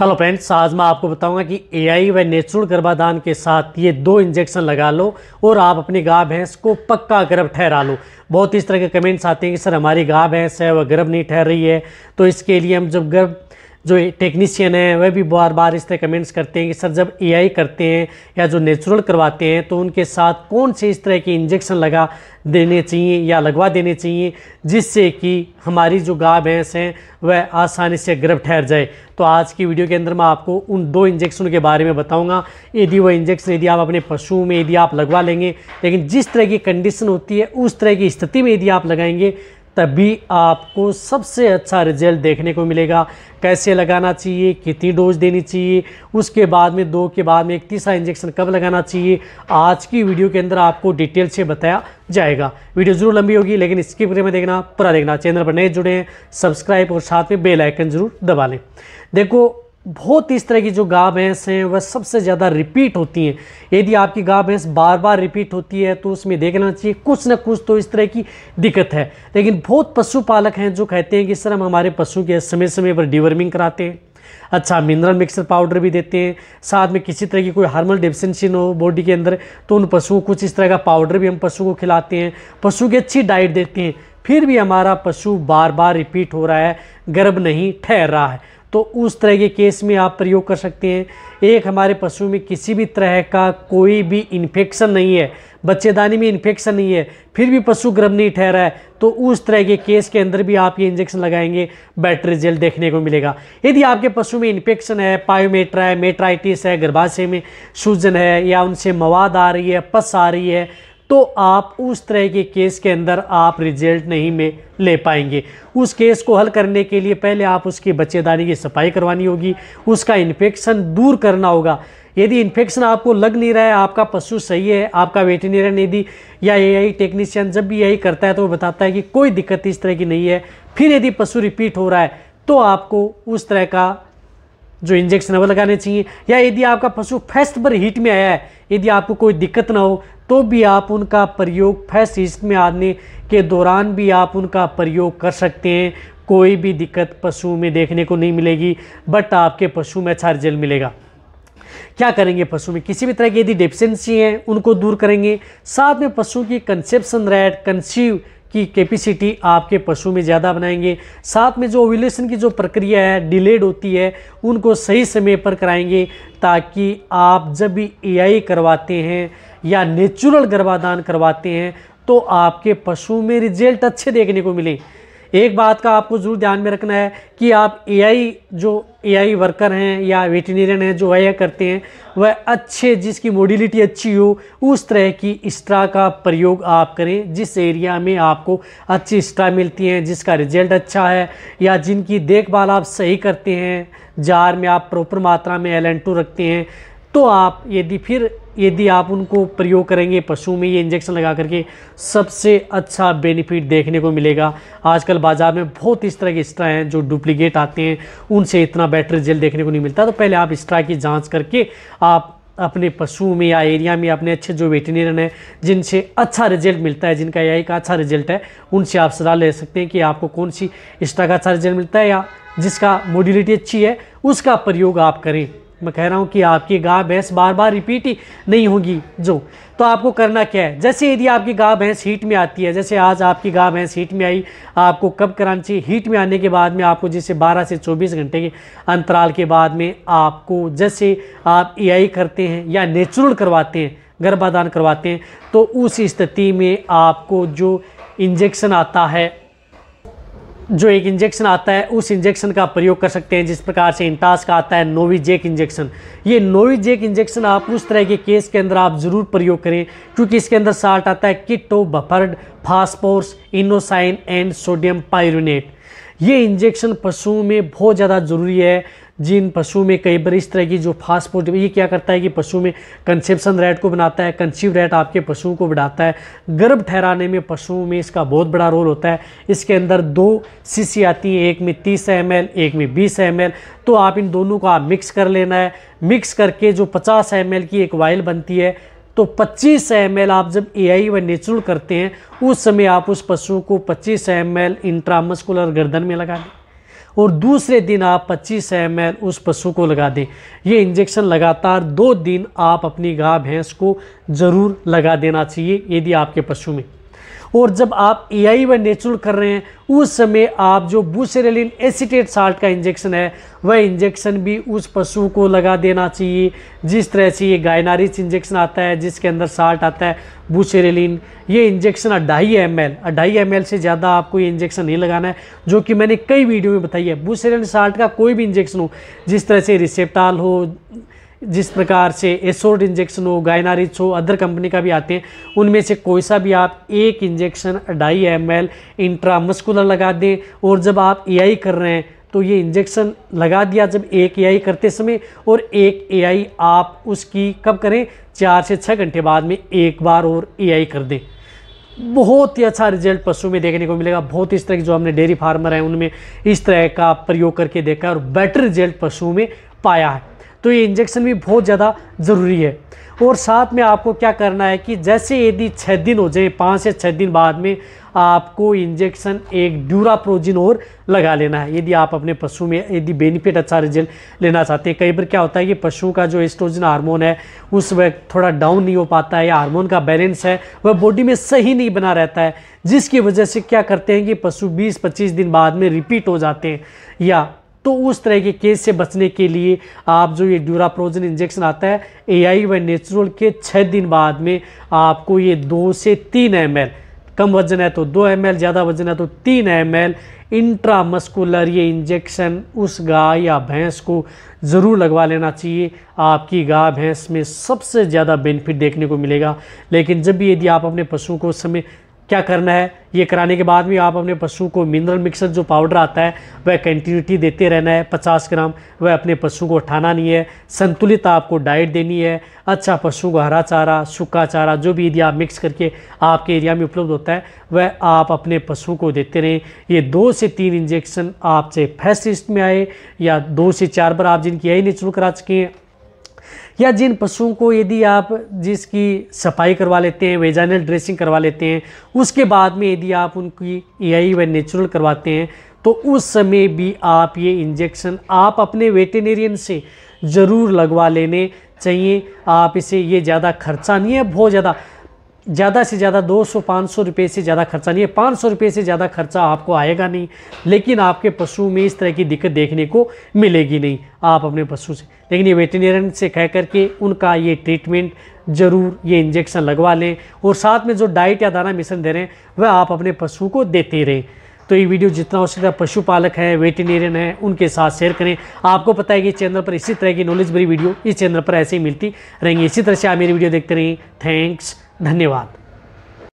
hello friends आज मैं आपको बताऊंगा कि एआई व नेचुरल गर्भाधान के साथ ये दो इंजेक्शन लगा लो और आप अपनी गाय भैंस को पक्का गर्भ ठहरा लो बहुत इस तरह के कमेंट्स आते हैं कि सर हमारी गाय भैंस है वह गर्भ नहीं ठहर रही है तो इसके लिए हम जब गर्भ जो टेक्नीशियन है वह भी बार बार इस तरह कमेंट्स करते हैं कि सर जब एआई करते हैं या जो नेचुरल करवाते हैं तो उनके साथ कौन से इस तरह के इंजेक्शन लगा देने चाहिए या लगवा देने चाहिए जिससे कि हमारी जो गाय भैंस हैं वह आसानी से गर्भ ठहर जाए तो आज की वीडियो के अंदर मैं आपको उन दो इंजेक्शनों के बारे में बताऊँगा यदि वह इंजेक्शन यदि आप अपने पशुओं में यदि आप लगवा लेंगे लेकिन जिस तरह की कंडीशन होती है उस तरह की स्थिति में यदि आप लगाएंगे तभी आपको सबसे अच्छा रिजल्ट देखने को मिलेगा कैसे लगाना चाहिए कितनी डोज देनी चाहिए उसके बाद में दो के बाद में एक तीसरा इंजेक्शन कब लगाना चाहिए आज की वीडियो के अंदर आपको डिटेल से बताया जाएगा वीडियो जरूर लंबी होगी लेकिन इसके बारे में देखना पूरा देखना चैनल पर नए जुड़े हैं सब्सक्राइब और साथ में बेलाइकन जरूर दबा लें देखो बहुत इस तरह की जो गाय भैंस हैं वह सबसे ज़्यादा रिपीट होती हैं यदि आपकी गाय भैंस बार बार रिपीट होती है तो उसमें देखना चाहिए कुछ ना कुछ तो इस तरह की दिक्कत है लेकिन बहुत पशुपालक हैं जो कहते हैं कि सर हम हमारे पशु के समय समय पर डिवर्मिंग कराते हैं अच्छा मिनरल मिक्सर पाउडर भी देते हैं साथ में किसी तरह की कोई हार्मोन डिफिशेंसी हो बॉडी के अंदर तो उन पशुओं को कुछ इस तरह का पाउडर भी हम पशु को खिलाते हैं पशु की अच्छी डाइट देते हैं फिर भी हमारा पशु बार बार रिपीट हो रहा है गर्भ नहीं ठहर रहा है तो उस तरह के केस में आप प्रयोग कर सकते हैं एक हमारे पशु में किसी भी तरह का कोई भी इन्फेक्शन नहीं है बच्चेदानी में इन्फेक्शन नहीं है फिर भी पशु गर्भ नहीं ठहरा है तो उस तरह के केस के अंदर भी आप ये इंजेक्शन लगाएंगे बेटर रिजल्ट देखने को मिलेगा यदि आपके पशु में इन्फेक्शन है पायोमेट्रा है मेट्राइटिस है गर्भाशय में सूजन है या उनसे मवाद आ रही है पस आ रही है तो आप उस तरह के केस के अंदर आप रिजल्ट नहीं में ले पाएंगे उस केस को हल करने के लिए पहले आप उसकी बच्चेदानी की सफाई करवानी होगी उसका इन्फेक्शन दूर करना होगा यदि इन्फेक्शन आपको लग नहीं रहा है आपका पशु सही है आपका वेटनरियन यदि या ए टेक्नीशियन जब भी यही करता है तो वो बताता है कि कोई दिक्कत इस तरह की नहीं है फिर यदि पशु रिपीट हो रहा है तो आपको उस तरह का जो इंजेक्शन है वो लगाने चाहिए या यदि आपका पशु फर्स्ट पर हीट में आया है यदि आपको कोई दिक्कत ना हो तो भी आप उनका प्रयोग फर्स्ट हीट में आने के दौरान भी आप उनका प्रयोग कर सकते हैं कोई भी दिक्कत पशु में देखने को नहीं मिलेगी बट आपके पशु में अच्छा रिजल्ट मिलेगा क्या करेंगे पशु में किसी भी तरह की यदि डिफिशेंसी है उनको दूर करेंगे साथ में पशु की कंसेप्शन रेट कंसीव की कैपेसिटी आपके पशु में ज़्यादा बनाएंगे साथ में जो ओव्यूलेशन की जो प्रक्रिया है डिलेड होती है उनको सही समय पर कराएंगे ताकि आप जब भी एआई करवाते हैं या नेचुरल गर्भाधान करवाते हैं तो आपके पशु में रिजल्ट अच्छे देखने को मिले एक बात का आपको ज़रूर ध्यान में रखना है कि आप एआई जो एआई वर्कर हैं या वेटनेरियन हैं जो वह करते हैं वह अच्छे जिसकी मोडिलिटी अच्छी हो उस तरह की स्ट्रा का प्रयोग आप करें जिस एरिया में आपको अच्छी स्ट्रा मिलती हैं जिसका रिजल्ट अच्छा है या जिनकी देखभाल आप सही करते हैं जार में आप प्रॉपर मात्रा में एल रखते हैं तो आप यदि फिर यदि आप उनको प्रयोग करेंगे पशु में ये इंजेक्शन लगा करके सबसे अच्छा बेनिफिट देखने को मिलेगा आजकल बाज़ार में बहुत इस तरह के स्ट्रा हैं जो डुप्लीकेट आते हैं उनसे इतना बेटर रिजल्ट देखने को नहीं मिलता तो पहले आप स्ट्रा की जांच करके आप अपने पशु में या एरिया में अपने अच्छे जो वेटनेरियन हैं जिनसे अच्छा रिजल्ट मिलता है जिनका यही का अच्छा रिजल्ट है उनसे आप सलाह ले सकते हैं कि आपको कौन सी स्ट्रा का अच्छा रिजल्ट मिलता है या जिसका मोडिलिटी अच्छी है उसका प्रयोग आप करें मैं कह रहा हूँ कि आपकी गाय भैंस बार बार रिपीट ही नहीं होगी जो तो आपको करना क्या है जैसे यदि आपकी गाय भैंस हीट में आती है जैसे आज आपकी गाय भैंस हीट में आई आपको कब करानी चाहिए हीट में आने के बाद में आपको जैसे 12 से 24 घंटे के अंतराल के बाद में आपको जैसे आप ए करते हैं या नेचुरल करवाते हैं गर्भाधान करवाते हैं तो उस स्थिति में आपको जो इंजेक्शन आता है जो एक इंजेक्शन आता है उस इंजेक्शन का प्रयोग कर सकते हैं जिस प्रकार से इंटास का आता है नोविजेक इंजेक्शन ये नोविजेक इंजेक्शन आप उस तरह के केस के अंदर आप ज़रूर प्रयोग करें क्योंकि इसके अंदर साल्ट आता है keto buffered phosphorus inosine and sodium pyruvate ये इंजेक्शन पशुओं में बहुत ज़्यादा ज़रूरी है जिन पशु में कई बार इस तरह की जो फास्ट फूड ये क्या करता है कि पशु में कंसेप्शन रेट को बनाता है कंसीव रेट आपके पशुओं को बढ़ाता है गर्भ ठहराने में पशुओं में इसका बहुत बड़ा रोल होता है इसके अंदर दो सीसी आती हैं एक में तीस एम एक में बीस एम तो आप इन दोनों को आप मिक्स कर लेना है मिक्स करके जो पचास एम की एक वाइल बनती है तो 25 एम आप जब ए आई व नेचुरल करते हैं उस समय आप उस पशु को 25 एम एल इंट्रामस्कुलर गर्दन में लगा लें और दूसरे दिन आप 25 एम उस पशु को लगा दें ये इंजेक्शन लगातार दो दिन आप अपनी गाय भैंस को ज़रूर लगा देना चाहिए यदि आपके पशु में और जब आप ए आई व नेचुरल कर रहे हैं उस समय आप जो बूसरेलिन एसिटेट साल्ट का इंजेक्शन है वह इंजेक्शन भी उस पशु को लगा देना चाहिए जिस तरह से ये गायनारिच इंजेक्शन आता है जिसके अंदर साल्ट आता है बूसेरेलिन ये इंजेक्शन अढ़ाई एम एल अढ़ाई एम एल से ज़्यादा आपको ये इंजेक्शन नहीं लगाना है जो कि मैंने कई वीडियो में बताई है बूसेरेलिन साल्ट का कोई भी इंजेक्शन हो जिस तरह से रिसेप्टाल हो जिस प्रकार से एसोड इंजेक्शन हो गायनारिज हो अदर कंपनी का भी आते हैं उनमें से कोई सा भी आप एक इंजेक्शन ढाई एम एल इंट्रामस्कुलर लगा दें और जब आप ए कर रहे हैं तो ये इंजेक्शन लगा दिया जब एक ए करते समय और एक ए आप उसकी कब करें चार से छः घंटे बाद में एक बार और ए कर दें बहुत ही अच्छा रिजल्ट पशु में देखने को मिलेगा बहुत इस तरह के जो हमने डेयरी फार्मर हैं उनमें इस तरह का प्रयोग करके देखा और बेटर रिजल्ट पशुओं में पाया है तो ये इंजेक्शन भी बहुत ज़्यादा ज़रूरी है और साथ में आपको क्या करना है कि जैसे यदि छः दिन हो जाए पाँच से छः दिन बाद में आपको इंजेक्शन एक ड्यूराप्रोजिन और लगा लेना है यदि आप अपने पशु में यदि बेनिफिट अच्छा रिजल्ट लेना चाहते हैं कई बार क्या होता है कि पशु का जो एस्ट्रोजन हार्मोन है उस वक्त थोड़ा डाउन नहीं हो पाता है या हार्मोन का बैलेंस है वह बॉडी में सही नहीं बना रहता है जिसकी वजह से क्या करते हैं कि पशु बीस पच्चीस दिन बाद में रिपीट हो जाते हैं या तो उस तरह के केस से बचने के लिए आप जो ये ड्यूराप्रोजन इंजेक्शन आता है एआई व नेचुरल के छः दिन बाद में आपको ये दो से तीन एम कम वजन है तो दो एम ज़्यादा वजन है तो तीन एम एल इंट्रामस्कुलर ये इंजेक्शन उस गाय या भैंस को ज़रूर लगवा लेना चाहिए आपकी गाय भैंस में सबसे ज़्यादा बेनिफिट देखने को मिलेगा लेकिन जब भी यदि आप अपने पशुओं को समय क्या करना है ये कराने के बाद भी आप अपने पशु को मिनरल मिक्सर जो पाउडर आता है वह कंटिन्यूटी देते रहना है 50 ग्राम वह अपने पशु को उठाना नहीं है संतुलित आपको डाइट देनी है अच्छा पशु को हरा चारा सूखा चारा जो भी यदि आप मिक्स करके आपके एरिया में उपलब्ध होता है वह आप अपने पशु को देते रहें ये दो से तीन इंजेक्शन आप चाहे फैसिस्ट में आए या दो से चार बार आप जिनकी आई नेचुरल करा चुके हैं या जिन पशुओं को यदि आप जिसकी सफाई करवा लेते हैं वेजाइनल ड्रेसिंग करवा लेते हैं उसके बाद में यदि आप उनकी ए व नेचुरल करवाते हैं तो उस समय भी आप ये इंजेक्शन आप अपने वेटेनेरियन से ज़रूर लगवा लेने चाहिए आप इसे ये ज़्यादा खर्चा नहीं है बहुत ज़्यादा ज़्यादा से ज़्यादा 200 500 रुपए से ज़्यादा खर्चा नहीं है पाँच सौ रुपये से ज़्यादा खर्चा आपको आएगा नहीं लेकिन आपके पशु में इस तरह की दिक्कत देखने को मिलेगी नहीं आप अपने पशु से लेकिन ये वेटनेरियन से कह करके उनका ये ट्रीटमेंट ज़रूर ये इंजेक्शन लगवा लें और साथ में जो डाइट या दाना मिश्रण दे रहे हैं वह आप अपने पशु को देते रहें तो ये वीडियो जितना हो सकता है पशुपालक है वेटनेरियन है उनके साथ शेयर करें आपको पता है कि चैनल पर इसी तरह की नॉलेज भरी वीडियो इस चैनल पर ऐसे ही मिलती रहेंगी इसी तरह से आप मेरी वीडियो देखते रहें थैंक्स धन्यवाद